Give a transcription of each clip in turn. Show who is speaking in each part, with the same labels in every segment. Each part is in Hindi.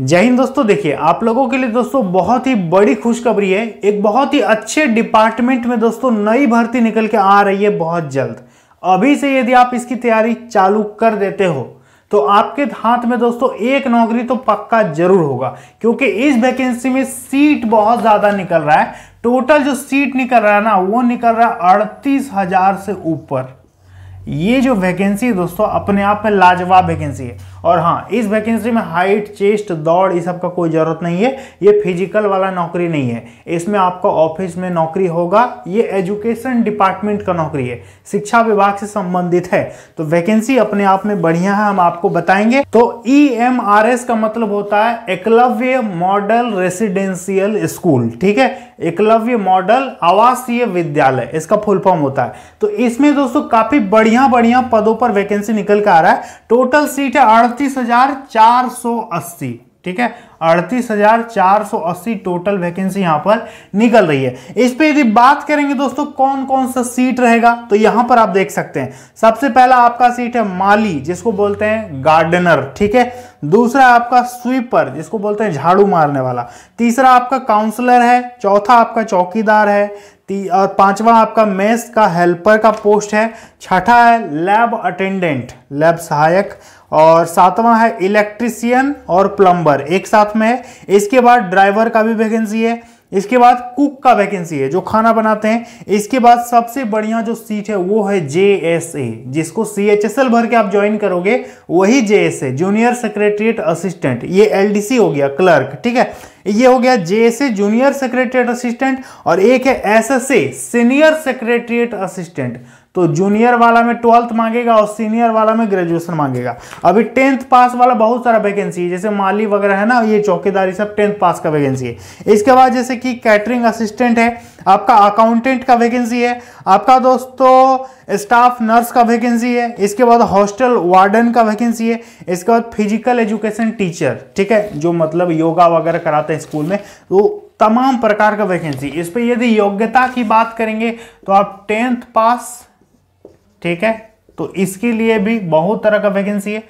Speaker 1: जय हिंद दोस्तों देखिए आप लोगों के लिए दोस्तों बहुत ही बड़ी खुशखबरी है एक बहुत ही अच्छे डिपार्टमेंट में दोस्तों नई भर्ती निकल के आ रही है बहुत जल्द अभी से यदि आप इसकी तैयारी चालू कर देते हो तो आपके हाथ में दोस्तों एक नौकरी तो पक्का जरूर होगा क्योंकि इस वैकेंसी में सीट बहुत ज़्यादा निकल रहा है टोटल जो सीट निकल रहा है ना वो निकल रहा है अड़तीस हजार से ऊपर ये जो वैकेंसी है दोस्तों अपने आप में लाजवाब वैकेंसी है और हाँ इस वैकेंसी में हाइट चेस्ट दौड़ सब का कोई ज़रूरत नहीं है ये फिजिकल वाला नौकरी नहीं है इसमें आपका ऑफिस में नौकरी होगा ये एजुकेशन डिपार्टमेंट का नौकरी है शिक्षा विभाग से संबंधित है तो वैकेंसी अपने आप में बढ़िया है हम आपको बताएंगे तो ई e का मतलब होता है एकलव्य मॉडल रेसिडेंशियल स्कूल ठीक है एकलव्य मॉडल आवासीय विद्यालय इसका फुल फॉर्म होता है तो इसमें दोस्तों काफी बढ़िया बढ़िया पदों पर वैकेंसी निकल कर आ रहा है टोटल सीट है अड़तीस हजार चार सौ अस्सी ठीक है अड़तीस हजार चार सौ अस्सी टोटल वैकेंसी यहां पर निकल रही है इस पे यदि बात करेंगे दोस्तों कौन कौन सा सीट रहेगा तो यहां पर आप देख सकते हैं सबसे पहला आपका सीट है माली जिसको बोलते हैं गार्डनर ठीक है दूसरा आपका स्वीपर जिसको बोलते हैं झाड़ू मारने वाला तीसरा आपका काउंसलर है चौथा आपका चौकीदार है और पांचवा आपका मेस का हेल्पर का पोस्ट है छठा है लैब अटेंडेंट लैब सहायक और सातवां है इलेक्ट्रिसियन और प्लम्बर एक साथ में है इसके बाद ड्राइवर का भी वैकेंसी है इसके बाद कुक का वैकेंसी है जो खाना बनाते हैं इसके बाद सबसे बढ़िया जो सीट है वो है जे एस ए जिसको सी एच एस एल भर के आप ज्वाइन करोगे वही J S A junior secretariat assistant ये एल डी सी हो गया क्लर्क ठीक है ये हो गया J S A junior secretariat assistant और एक है S S A senior secretariat assistant तो जूनियर वाला में ट्वेल्थ मांगेगा और सीनियर वाला में ग्रेजुएशन मांगेगा अभी टेंथ पास वाला बहुत सारा वैकेंसी है जैसे माली वगैरह है ना ये चौकीदारी सब टेंथ पास का वैकेंसी है इसके बाद जैसे कि कैटरिंग असिस्टेंट है आपका अकाउंटेंट का वैकेंसी है आपका दोस्तों स्टाफ नर्स का वैकेंसी है इसके बाद हॉस्टल वार्डन का वैकेंसी है इसके बाद फिजिकल एजुकेशन टीचर ठीक है जो मतलब योगा वगैरह कराते हैं स्कूल में वो तमाम प्रकार का वैकेंसी इस पर यदि योग्यता की बात करेंगे तो आप टेंथ पास ठीक है तो इसके लिए भी बहुत तरह का वैकेंसी है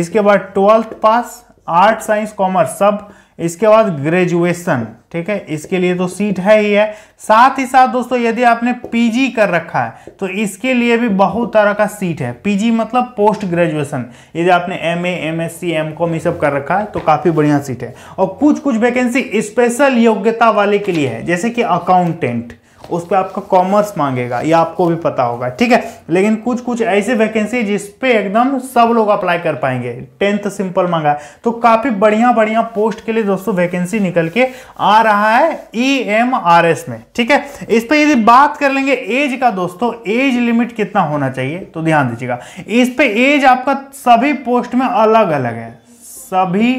Speaker 1: इसके बाद twelfth pass art science commerce सब इसके बाद ग्रेजुएशन ठीक है इसके लिए तो सीट है ही है साथ ही साथ दोस्तों यदि आपने पीजी कर रखा है तो इसके लिए भी बहुत तरह का सीट है पीजी मतलब पोस्ट ग्रेजुएशन यदि आपने एमए एमएससी एमकॉम ये सब कर रखा है तो काफ़ी बढ़िया सीट है और कुछ कुछ वैकेंसी स्पेशल योग्यता वाले के लिए है जैसे कि अकाउंटेंट उस पर आपका कॉमर्स मांगेगा ये आपको भी पता होगा ठीक है लेकिन कुछ कुछ ऐसे वैकेंसी जिसपे एकदम सब लोग अप्लाई कर पाएंगे टेंथ सिंपल मांगा है तो काफ़ी बढ़िया बढ़िया पोस्ट के लिए दोस्तों वैकेंसी निकल के आ रहा है ई एम आर एस में ठीक है इस पर यदि बात कर लेंगे एज का दोस्तों एज लिमिट कितना होना चाहिए तो ध्यान दीजिएगा इस पर एज आपका सभी पोस्ट में अलग अलग है सभी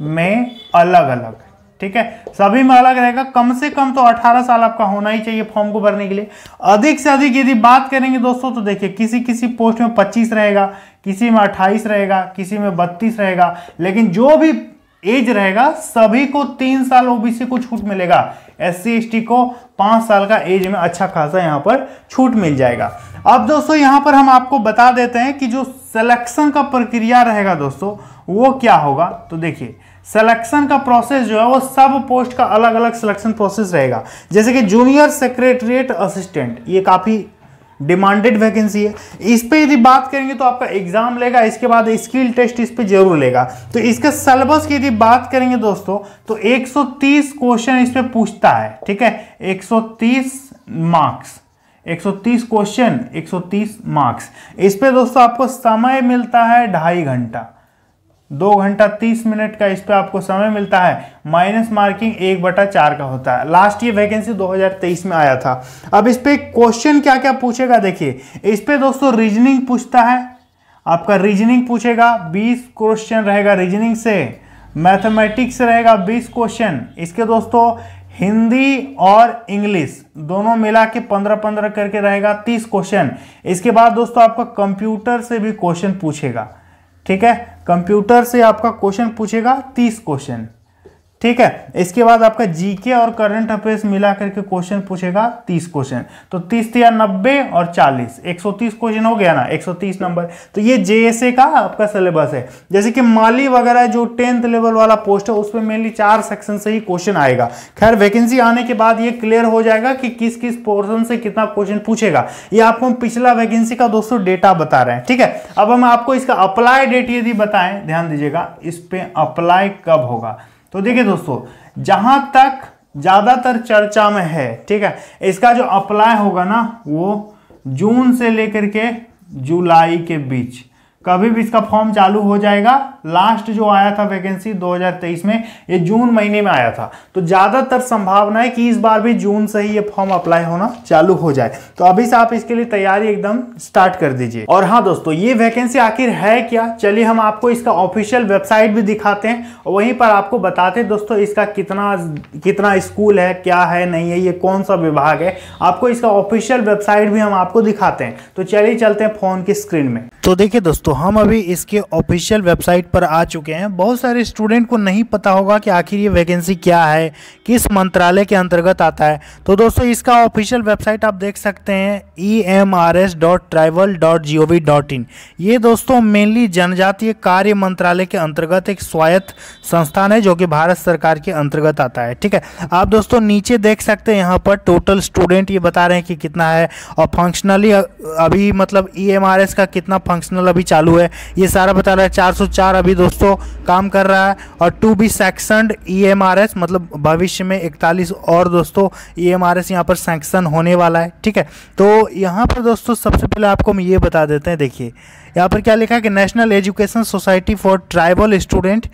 Speaker 1: में अलग अलग है ठीक है सभी में अलग रहेगा कम से कम तो 18 साल आपका होना ही चाहिए फॉर्म को भरने के लिए अधिक से अधिक यदि बात करेंगे दोस्तों तो देखिए किसी किसी पोस्ट में 25 रहेगा किसी में 28 रहेगा किसी में 32 रहेगा लेकिन जो भी एज रहेगा सभी को तीन साल ओबीसी को छूट मिलेगा एस सी को पांच साल का एज में अच्छा खासा यहाँ पर छूट मिल जाएगा अब दोस्तों यहाँ पर हम आपको बता देते हैं कि जो सिलेक्शन का प्रक्रिया रहेगा दोस्तों वो क्या होगा तो देखिए सिलेक्शन का प्रोसेस जो है वो सब पोस्ट का अलग अलग सिलेक्शन प्रोसेस रहेगा जैसे कि जूनियर सेक्रेटरिएट असिस्टेंट ये काफ़ी डिमांडेड वैकेंसी है इस पर यदि बात करेंगे तो आपका एग्जाम लेगा इसके बाद स्किल टेस्ट इस पर जरूर लेगा तो इसके सिलेबस की यदि बात करेंगे दोस्तों तो 130 क्वेश्चन इस पर पूछता है ठीक है 130 मार्क्स 130 क्वेश्चन 130 मार्क्स इस पर दोस्तों आपको समय मिलता है ढाई घंटा दो घंटा तीस मिनट का इस पर आपको समय मिलता है माइनस मार्किंग एक बटा चार का होता है लास्ट ये वैकेंसी 2023 में आया था अब इस पर क्वेश्चन क्या क्या पूछेगा देखिए इस पर दोस्तों रीजनिंग पूछता है आपका रीजनिंग पूछेगा बीस क्वेश्चन रहेगा रीजनिंग से मैथमेटिक्स रहेगा बीस क्वेश्चन इसके दोस्तों हिंदी और इंग्लिश दोनों मिला के पंद्रह पंद्रह करके रहेगा तीस क्वेश्चन इसके बाद दोस्तों आपका कंप्यूटर से भी क्वेश्चन पूछेगा ठीक है कंप्यूटर से आपका क्वेश्चन पूछेगा तीस क्वेश्चन ठीक है इसके बाद आपका जीके और करंट अफेयर्स मिला करके क्वेश्चन पूछेगा तीस क्वेश्चन तो तीस या नब्बे और चालीस एक सौ तीस क्वेश्चन हो गया ना एक सौ तीस नंबर तो ये जेएसए का आपका सिलेबस है जैसे कि माली वगैरह जो टेंथ लेवल वाला पोस्ट है उसमें मेनली चार सेक्शन से ही क्वेश्चन आएगा खैर वैकेंसी आने के बाद ये क्लियर हो जाएगा कि किस किस पोर्सन से कितना क्वेश्चन पूछेगा ये आपको हम पिछला वैकेंसी का दोस्तों डेटा बता रहे हैं ठीक है अब हम आपको इसका अप्लाई डेट यदि बताएं ध्यान दीजिएगा इस पर अप्लाई कब होगा तो देखिए दोस्तों जहां तक ज़्यादातर चर्चा में है ठीक है इसका जो अप्लाई होगा ना वो जून से लेकर के जुलाई के बीच कभी भी इसका फॉर्म चालू हो जाएगा लास्ट जो आया था वैकेंसी 2023 में ये जून महीने में आया था तो ज़्यादातर संभावना है कि इस बार भी जून से ही ये फॉर्म अप्लाई होना चालू हो जाए तो अभी से आप इसके लिए तैयारी एकदम स्टार्ट कर दीजिए और हाँ दोस्तों ये वैकेंसी आखिर है क्या चलिए हम आपको इसका ऑफिशियल वेबसाइट भी दिखाते हैं और वहीं पर आपको बताते हैं दोस्तों इसका कितना कितना स्कूल है क्या है नहीं है ये कौन सा विभाग है आपको इसका ऑफिशियल वेबसाइट भी हम आपको दिखाते हैं तो चलिए चलते हैं फोन की स्क्रीन में तो देखिए दोस्तों हम अभी इसके ऑफिशियल वेबसाइट पर आ चुके हैं बहुत सारे स्टूडेंट को नहीं पता होगा कि आखिर ये वैकेंसी क्या है किस मंत्रालय के अंतर्गत आता है तो दोस्तों इसका ऑफिशियल वेबसाइट आप देख सकते हैं E M R S dot tribal dot G O V dot in ये दोस्तों मेनली जनजातीय कार्य मंत्रालय के अंतर्गत एक स्वायत्त संस्थान है जो कि भारत सरकार के अंतर्गत आता है ठीक है आप दोस्तों नीचे देख सकते हैं यहाँ पर टोटल स्टूडेंट ये बता रहे हैं कि कितना है और फंक्शनली अभी मतलब ई एम आर एस का कितना फंक्शनल अभी चालू है ये सारा बता रहा है 404 अभी दोस्तों काम कर रहा है और टू बी सेक्शन ई मतलब भविष्य में इकतालीस और दोस्तों ई e एम पर सेंक्शन होने वाला है ठीक है तो यहाँ पर दोस्तों सबसे पहले आपको हम ये बता देते हैं देखिए यहाँ पर क्या लिखा है कि national education society for tribal student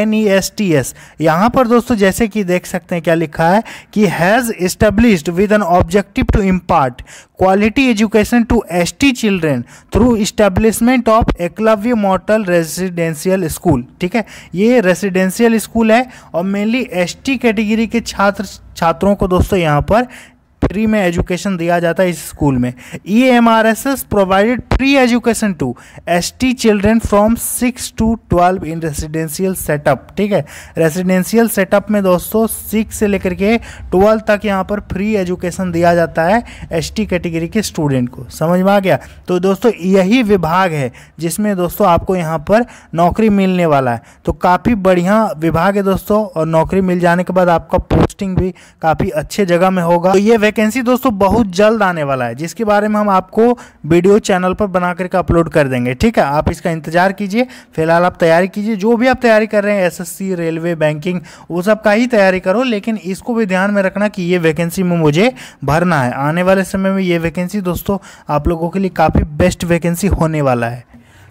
Speaker 1: N E S T S यहाँ पर दोस्तों जैसे कि देख सकते हैं क्या लिखा है कि has established with an objective to impart quality education to S T children through establish establishment of Eklavya model residential school ठीक है ये रेजिडेंशियल स्कूल है और मेनली एसटी कैटेगरी के, के छात्र छात्रों को दोस्तों यहाँ पर फ्री में एजुकेशन दिया जाता है इस स्कूल में E M R S S provided free education to S T children from six to twelve in residential setup ठीक है रेसिडेंशियल सेटअप में दोस्तों सिक्स से लेकर के ट्वेल्व तक यहाँ पर फ्री एजुकेशन दिया जाता है एस टी कैटेगरी के स्टूडेंट को समझ में आ गया तो दोस्तों यही विभाग है जिसमें दोस्तों आपको यहाँ पर नौकरी मिलने वाला है तो काफ़ी बढ़िया विभाग है दोस्तों और नौकरी मिल जाने के बाद आपका पोस्टिंग भी काफ़ी अच्छे जगह में होगा तो ये वैकेंसी दोस्तों बहुत जल्द आने वाला है जिसके बारे में हम आपको वीडियो चैनल पर बना करके अपलोड कर देंगे ठीक है आप इसका इंतजार कीजिए फिलहाल आप तैयारी कीजिए जो भी आप तैयारी कर रहे हैं एसएससी रेलवे बैंकिंग वो सब का ही तैयारी करो लेकिन इसको भी ध्यान में रखना कि ये वैकेंसी में मुझे भरना है आने वाले समय में ये वैकेंसी दोस्तों आप लोगों के लिए काफ़ी बेस्ट वैकेंसी होने वाला है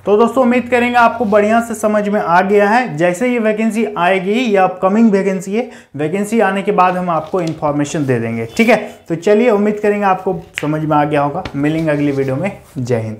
Speaker 1: तो दोस्तों उम्मीद करेंगे आपको बढ़िया से समझ में आ गया है जैसे ये वैकेंसी आएगी ये अपकमिंग वैकेंसी है वैकेंसी आने के बाद हम आपको इन्फॉर्मेशन दे देंगे ठीक है तो चलिए उम्मीद करेंगे आपको समझ में आ गया होगा मिलेंगे अगली वीडियो में जय हिंद